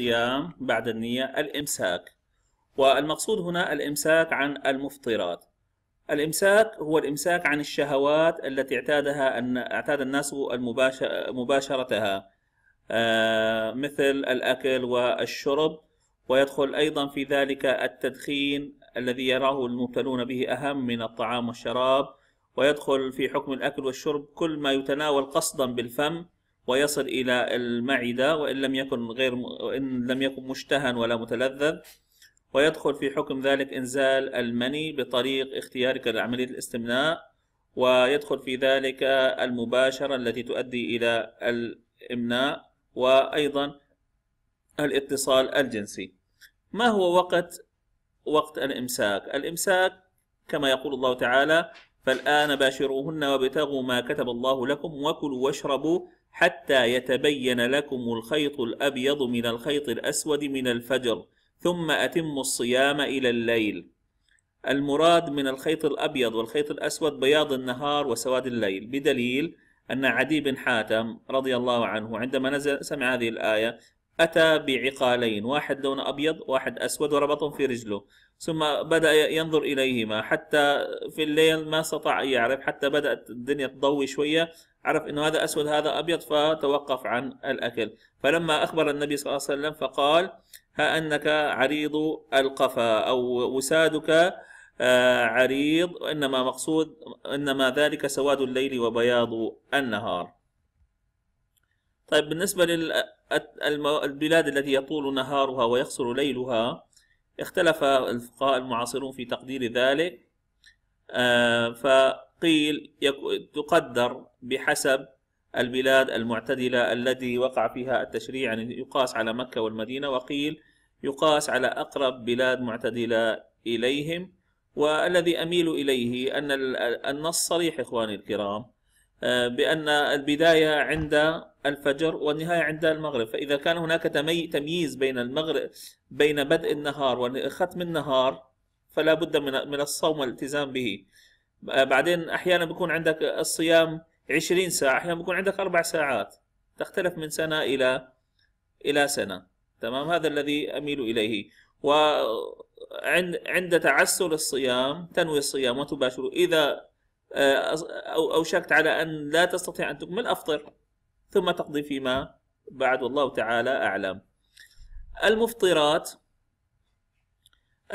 الصيام بعد النية الإمساك والمقصود هنا الإمساك عن المفطرات الإمساك هو الإمساك عن الشهوات التي اعتادها أن اعتاد الناس مباشرتها آه، مثل الأكل والشرب ويدخل أيضا في ذلك التدخين الذي يراه المبتلون به أهم من الطعام والشراب ويدخل في حكم الأكل والشرب كل ما يتناول قصدا بالفم ويصل إلى المعدة وإن لم يكن غير وإن لم يكن مشتهى ولا متلذذ ويدخل في حكم ذلك إنزال المني بطريق اختيارك لعملية الاستمناء ويدخل في ذلك المباشرة التي تؤدي إلى الإمناء وأيضا الاتصال الجنسي ما هو وقت وقت الإمساك؟ الإمساك كما يقول الله تعالى فالآن باشروهن وابتغوا ما كتب الله لكم وكلوا واشربوا حتى يتبين لكم الخيط الأبيض من الخيط الأسود من الفجر ثم أتموا الصيام إلى الليل المراد من الخيط الأبيض والخيط الأسود بياض النهار وسواد الليل بدليل أن عدي بن حاتم رضي الله عنه عندما نزل سمع هذه الآية أتى بعقالين واحد لون أبيض واحد أسود وربطهم في رجله ثم بدأ ينظر إليهما حتى في الليل ما استطاع أن يعرف حتى بدأت الدنيا تضوي شوية عرف أنه هذا أسود هذا أبيض فتوقف عن الأكل فلما أخبر النبي صلى الله عليه وسلم فقال ها أنك عريض القفا أو وسادك آه، عريض إنما مقصود إنما ذلك سواد الليل وبياض النهار طيب بالنسبة للبلاد التي يطول نهارها ويقصر ليلها اختلف الفقهاء المعاصرون في تقدير ذلك آه، فقيل تقدر بحسب البلاد المعتدلة التي وقع فيها التشريع يعني يقاس على مكة والمدينة وقيل يقاس على أقرب بلاد معتدلة إليهم والذي أميل إليه أن النص صريح إخواني الكرام آه، بأن البداية عند الفجر والنهاية عند المغرب فإذا كان هناك تمييز بين المغرب بين بدء النهار وختم النهار فلا بد من من الصوم والالتزام به آه، بعدين أحيانا بيكون عندك الصيام 20 ساعة أحيانا بيكون عندك أربع ساعات تختلف من سنة إلى إلى سنة تمام هذا الذي أميل إليه وعند عند تعسر الصيام تنوي الصيام وتباشره إذا آه، أوشكت على أن لا تستطيع أن تكمل أفطر ثم تقضي فيما بعد والله تعالى أعلم المفطرات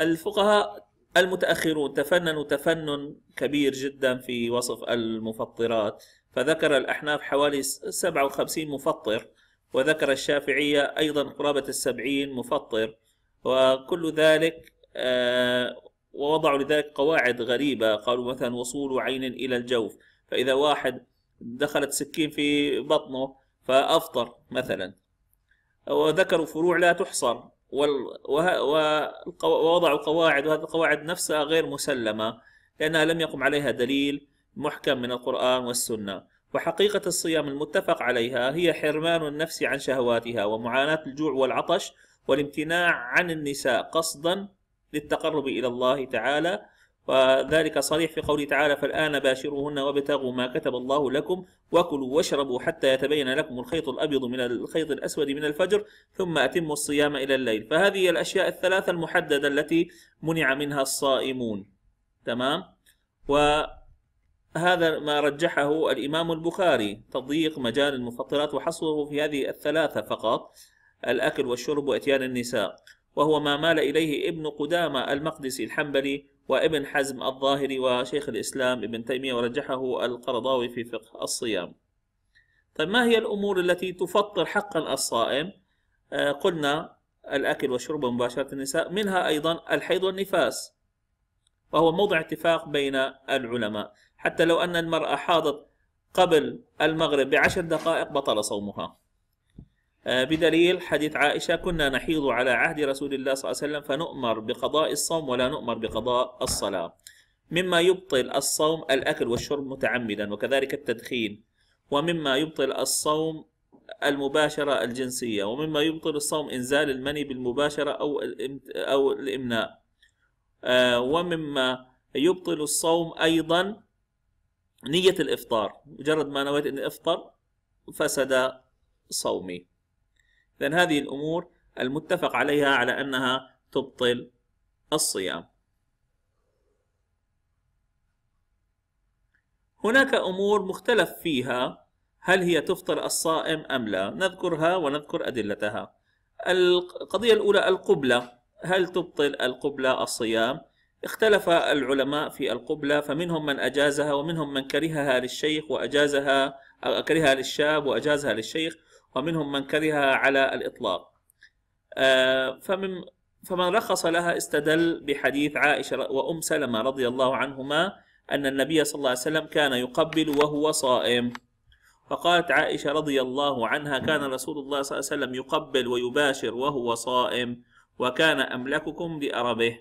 الفقهاء المتأخرون تفننوا تفنن كبير جدا في وصف المفطرات فذكر الأحناف حوالي 57 مفطر وذكر الشافعية أيضا قرابة السبعين مفطر وكل ذلك آه، ووضعوا لذلك قواعد غريبة قالوا مثلا وصول عين إلى الجوف فإذا واحد دخلت سكين في بطنه فأفطر مثلا وذكروا فروع لا تحصر ووضعوا قواعد وهذه القواعد نفسها غير مسلمة لأنها لم يقم عليها دليل محكم من القرآن والسنة وحقيقة الصيام المتفق عليها هي حرمان النفس عن شهواتها ومعاناة الجوع والعطش والامتناع عن النساء قصدا للتقرب إلى الله تعالى وذلك صريح في قوله تعالى فالآن باشروهن وابتغوا ما كتب الله لكم وكلوا واشربوا حتى يتبين لكم الخيط الأبيض من الخيط الأسود من الفجر ثم أتموا الصيام إلى الليل فهذه الأشياء الثلاثة المحددة التي منع منها الصائمون تمام وهذا ما رجحه الإمام البخاري تضييق مجال المفطرات وحصره في هذه الثلاثة فقط الأكل والشرب وإتيان النساء وهو ما مال إليه ابن قدامة المقدسي الحنبلي وابن حزم الظاهري وشيخ الإسلام ابن تيمية ورجحه القرضاوي في فقه الصيام طيب ما هي الأمور التي تفطر حقا الصائم آه، قلنا الأكل والشرب مباشرة النساء منها أيضا الحيض والنفاس وهو موضع اتفاق بين العلماء حتى لو أن المرأة حاضت قبل المغرب بعشر دقائق بطل صومها آه، بدليل حديث عائشة كنا نحيض على عهد رسول الله صلى الله عليه وسلم فنؤمر بقضاء الصوم ولا نؤمر بقضاء الصلاة مما يبطل الصوم الأكل والشرب متعمدا وكذلك التدخين ومما يبطل الصوم المباشرة الجنسية ومما يبطل الصوم إنزال المني بالمباشرة أو أو الإمناء آه، ومما يبطل الصوم أيضا نية الإفطار مجرد ما نويت أن أفطر فسد صومي إذا هذه الأمور المتفق عليها على أنها تبطل الصيام هناك أمور مختلف فيها هل هي تفطر الصائم أم لا نذكرها ونذكر أدلتها القضية الأولى القبلة هل تبطل القبلة الصيام اختلف العلماء في القبلة فمنهم من أجازها ومنهم من كرهها للشيخ وأجازها كرهها للشاب وأجازها للشيخ ومنهم من كرهها على الإطلاق آه، فمن فمن رخص لها استدل بحديث عائشة وأم سلمة رضي الله عنهما أن النبي صلى الله عليه وسلم كان يقبل وهو صائم فقالت عائشة رضي الله عنها كان رسول الله صلى الله عليه وسلم يقبل ويباشر وهو صائم وكان أملككم لأربه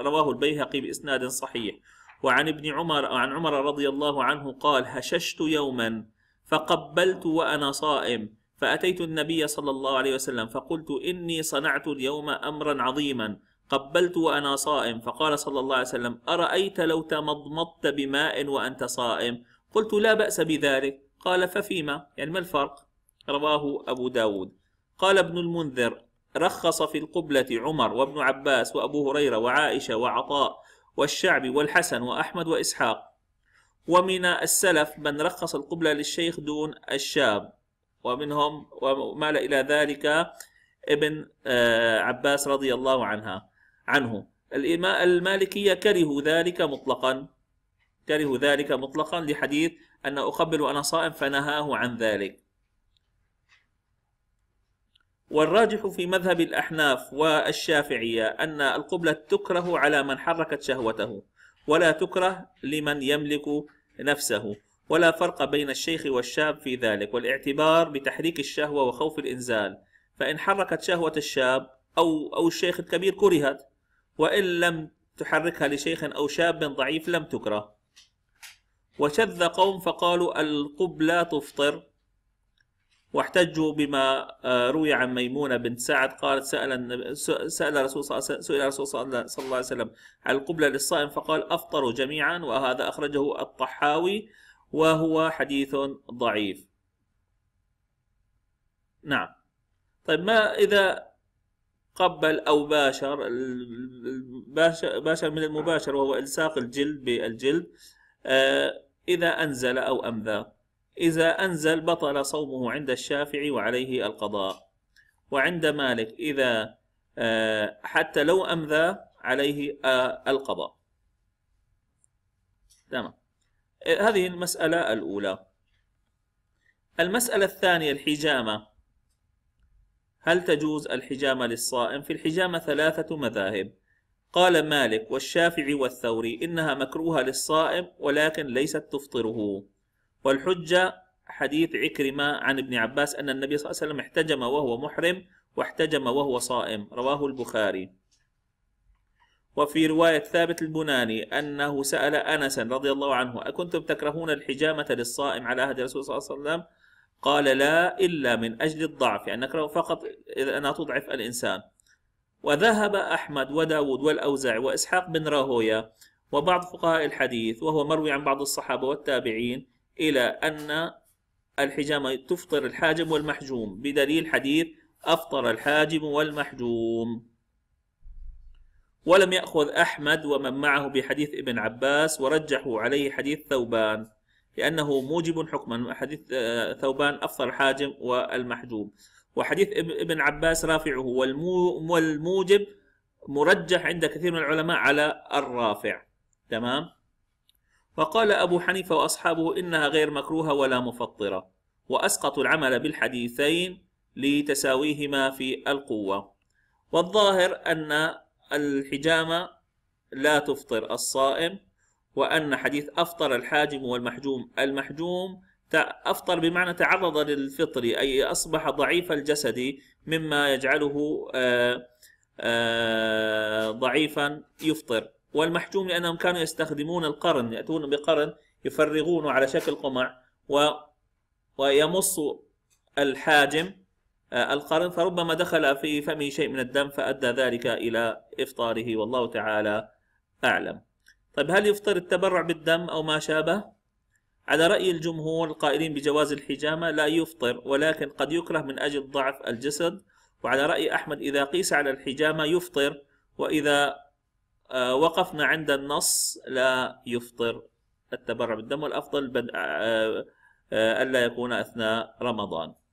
رواه البيهقي بإسناد صحيح وعن ابن عمر عن عمر رضي الله عنه قال هششت يوما فقبلت وأنا صائم فأتيت النبي صلى الله عليه وسلم فقلت إني صنعت اليوم أمرا عظيما قبلت وأنا صائم فقال صلى الله عليه وسلم أرأيت لو تمضمضت بماء وأنت صائم قلت لا بأس بذلك قال ففيما يعني ما الفرق رواه أبو داود قال ابن المنذر رخص في القبلة عمر وابن عباس وأبو هريرة وعائشة وعطاء والشعبي والحسن وأحمد وإسحاق ومن السلف من رخص القبلة للشيخ دون الشاب ومنهم ومال إلى ذلك ابن آه، عباس رضي الله عنها عنه المالكية كرهوا ذلك مطلقا كرهوا ذلك مطلقا لحديث أن اقبل وأنا صائم فنهاه عن ذلك والراجح في مذهب الأحناف والشافعية أن القبلة تكره على من حركت شهوته ولا تكره لمن يملك نفسه ولا فرق بين الشيخ والشاب في ذلك والاعتبار بتحريك الشهوة وخوف الإنزال فإن حركت شهوة الشاب أو, أو الشيخ الكبير كرهت وإن لم تحركها لشيخ أو شاب ضعيف لم تكره وشذ قوم فقالوا القبلة تفطر واحتجوا بما آه، روي عن ميمونة بنت سعد قالت سأل سأل رسول سئل رسول صلى الله عليه وسلم على القبلة للصائم فقال أفطروا جميعا وهذا أخرجه الطحاوي وهو حديث ضعيف نعم طيب ما إذا قبل أو باشر باشر من المباشر وهو إلصاق الجلد بالجلد آه، إذا أنزل أو أمذى إذا أنزل بطل صومه عند الشافعي وعليه القضاء وعند مالك إذا آه، حتى لو أمذى عليه آه، القضاء تمام هذه المسألة الأولى المسألة الثانية الحجامة هل تجوز الحجامة للصائم؟ في الحجامة ثلاثة مذاهب قال مالك والشافعي والثوري إنها مكروهة للصائم ولكن ليست تفطره والحجة حديث عكرمة عن ابن عباس أن النبي صلى الله عليه وسلم احتجم وهو محرم واحتجم وهو صائم رواه البخاري وفي رواية ثابت البناني أنه سأل أنسا رضي الله عنه أكنتم تكرهون الحجامة للصائم على عهد الرسول صلى الله عليه وسلم قال لا إلا من أجل الضعف يعني نكره فقط إذا أنها تضعف الإنسان وذهب أحمد وداود والأوزع وإسحاق بن راهويا وبعض فقهاء الحديث وهو مروي عن بعض الصحابة والتابعين إلى أن الحجامة تفطر الحاجم والمحجوم بدليل حديث أفطر الحاجم والمحجوم ولم يأخذ أحمد ومن معه بحديث ابن عباس ورجحوا عليه حديث ثوبان لأنه موجب حكما حديث آه، ثوبان أفضل الحاجم والمحجوب وحديث ابن عباس رافعه والموجب مرجح عند كثير من العلماء على الرافع تمام وقال أبو حنيفة وأصحابه إنها غير مكروهة ولا مفطرة وأسقطوا العمل بالحديثين لتساويهما في القوة والظاهر أن الحجامة لا تفطر الصائم وأن حديث أفطر الحاجم والمحجوم المحجوم أفطر بمعنى تعرض للفطر أي أصبح ضعيف الجسد مما يجعله آه، آه، ضعيفا يفطر والمحجوم لأنهم كانوا يستخدمون القرن يأتون بقرن يفرغونه على شكل قمع ويمص الحاجم آه، القرن فربما دخل في فمه شيء من الدم فأدى ذلك إلى إفطاره والله تعالى أعلم طيب هل يفطر التبرع بالدم أو ما شابه؟ على رأي الجمهور القائلين بجواز الحجامة لا يفطر ولكن قد يكره من أجل ضعف الجسد وعلى رأي أحمد إذا قيس على الحجامة يفطر وإذا آه، وقفنا عند النص لا يفطر التبرع بالدم والأفضل آه، ألا يكون أثناء رمضان